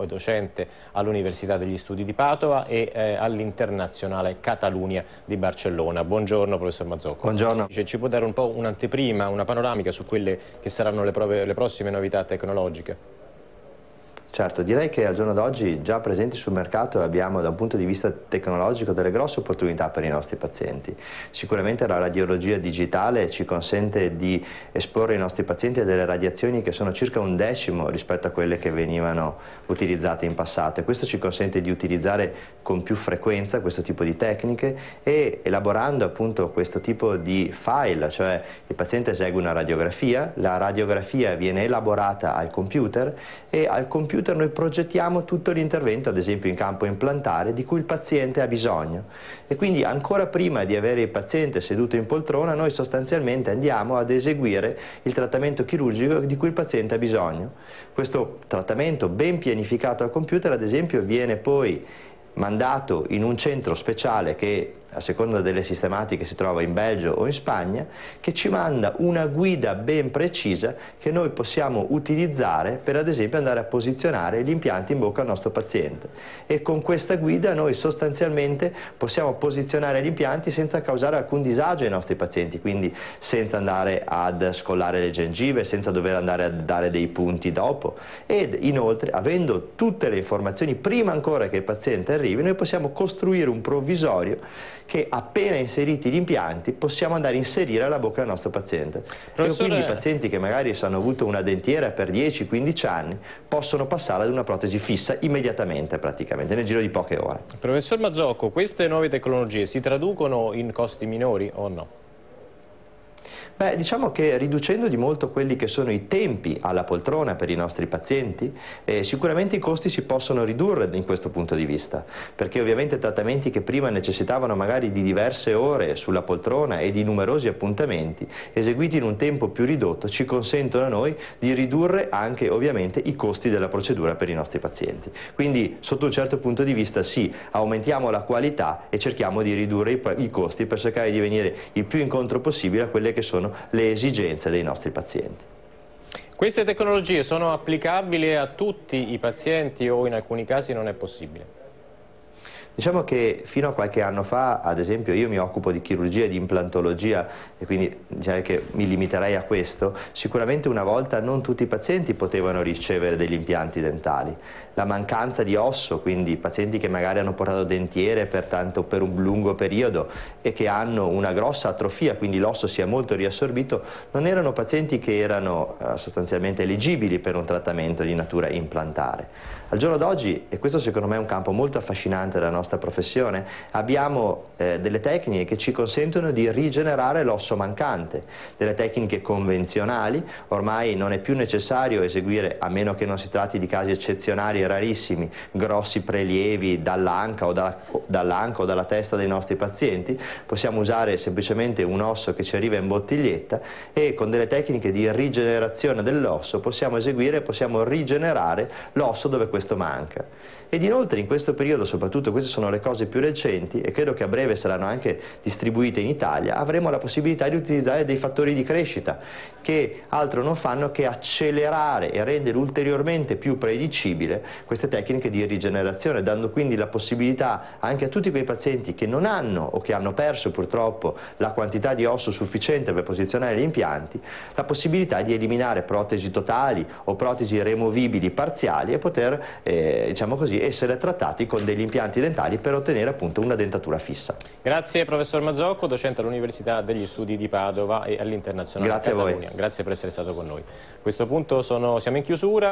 è docente all'Università degli Studi di Padova e eh, all'Internazionale Catalunia di Barcellona. Buongiorno professor Mazzocco. Buongiorno. Ci può dare un po' un'anteprima, una panoramica su quelle che saranno le, prove, le prossime novità tecnologiche? Certo, direi che al giorno d'oggi già presenti sul mercato abbiamo da un punto di vista tecnologico delle grosse opportunità per i nostri pazienti. Sicuramente la radiologia digitale ci consente di esporre i nostri pazienti a delle radiazioni che sono circa un decimo rispetto a quelle che venivano utilizzate in passato questo ci consente di utilizzare con più frequenza questo tipo di tecniche e elaborando appunto questo tipo di file, cioè il paziente esegue una radiografia, la radiografia viene elaborata al computer e al computer computer noi progettiamo tutto l'intervento, ad esempio in campo implantare, di cui il paziente ha bisogno. E quindi ancora prima di avere il paziente seduto in poltrona, noi sostanzialmente andiamo ad eseguire il trattamento chirurgico di cui il paziente ha bisogno. Questo trattamento ben pianificato al computer, ad esempio, viene poi mandato in un centro speciale che a seconda delle sistematiche si trova in Belgio o in Spagna, che ci manda una guida ben precisa che noi possiamo utilizzare per ad esempio andare a posizionare gli impianti in bocca al nostro paziente. E con questa guida noi sostanzialmente possiamo posizionare gli impianti senza causare alcun disagio ai nostri pazienti, quindi senza andare ad scollare le gengive, senza dover andare a dare dei punti dopo. Ed inoltre, avendo tutte le informazioni prima ancora che il paziente arrivi, noi possiamo costruire un provvisorio che appena inseriti gli impianti possiamo andare a inserire alla bocca del nostro paziente. Ecco, Professore... E quindi i pazienti che magari hanno avuto una dentiera per 10-15 anni possono passare ad una protesi fissa immediatamente praticamente, nel giro di poche ore. Professor Mazzocco, queste nuove tecnologie si traducono in costi minori o no? Beh, diciamo che riducendo di molto quelli che sono i tempi alla poltrona per i nostri pazienti, eh, sicuramente i costi si possono ridurre in questo punto di vista, perché ovviamente trattamenti che prima necessitavano magari di diverse ore sulla poltrona e di numerosi appuntamenti, eseguiti in un tempo più ridotto, ci consentono a noi di ridurre anche ovviamente i costi della procedura per i nostri pazienti. Quindi sotto un certo punto di vista sì, aumentiamo la qualità e cerchiamo di ridurre i, i costi per cercare di venire il più incontro possibile a quelle che sono sono le esigenze dei nostri pazienti. Queste tecnologie sono applicabili a tutti i pazienti o in alcuni casi non è possibile? Diciamo che fino a qualche anno fa, ad esempio, io mi occupo di chirurgia e di implantologia e quindi diciamo che mi limiterei a questo, sicuramente una volta non tutti i pazienti potevano ricevere degli impianti dentali. La mancanza di osso, quindi pazienti che magari hanno portato dentiere per, tanto, per un lungo periodo e che hanno una grossa atrofia, quindi l'osso si è molto riassorbito, non erano pazienti che erano eh, sostanzialmente elegibili per un trattamento di natura implantare. Al giorno d'oggi, e questo secondo me è un campo molto affascinante della nostra nostra professione, abbiamo eh, delle tecniche che ci consentono di rigenerare l'osso mancante, delle tecniche convenzionali, ormai non è più necessario eseguire, a meno che non si tratti di casi eccezionali, rarissimi, grossi prelievi dall'anca o, dalla, dall o dalla testa dei nostri pazienti, possiamo usare semplicemente un osso che ci arriva in bottiglietta e con delle tecniche di rigenerazione dell'osso possiamo eseguire, possiamo rigenerare l'osso dove questo manca. Ed inoltre in questo periodo, soprattutto queste sono le cose più recenti e credo che a breve saranno anche distribuite in Italia, avremo la possibilità di utilizzare dei fattori di crescita che altro non fanno che accelerare e rendere ulteriormente più predicibile queste tecniche di rigenerazione, dando quindi la possibilità anche a tutti quei pazienti che non hanno o che hanno perso purtroppo la quantità di osso sufficiente per posizionare gli impianti, la possibilità di eliminare protesi totali o protesi removibili parziali e poter eh, diciamo così, essere trattati con degli impianti dentali tali per ottenere appunto una dentatura fissa. Grazie professor Mazzocco, docente all'Università degli Studi di Padova e all'Internazionale Grazie Catalunia. a voi. Grazie per essere stato con noi. A questo punto sono, siamo in chiusura.